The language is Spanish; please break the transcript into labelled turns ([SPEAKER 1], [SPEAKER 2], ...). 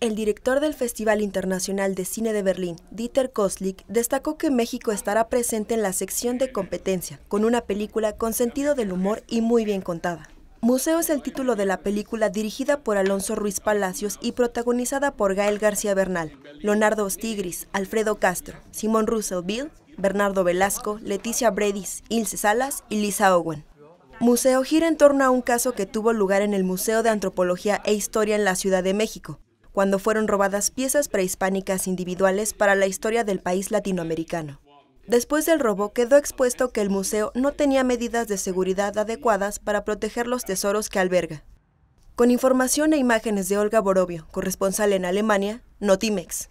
[SPEAKER 1] El director del Festival Internacional de Cine de Berlín, Dieter Koslick, destacó que México estará presente en la sección de competencia, con una película con sentido del humor y muy bien contada. Museo es el título de la película dirigida por Alonso Ruiz Palacios y protagonizada por Gael García Bernal, Leonardo Ostigris, Alfredo Castro, Simón Bill, Bernardo Velasco, Leticia Bredis, Ilse Salas y Lisa Owen. Museo gira en torno a un caso que tuvo lugar en el Museo de Antropología e Historia en la Ciudad de México, cuando fueron robadas piezas prehispánicas individuales para la historia del país latinoamericano. Después del robo quedó expuesto que el museo no tenía medidas de seguridad adecuadas para proteger los tesoros que alberga. Con información e imágenes de Olga Borobio, corresponsal en Alemania, Notimex.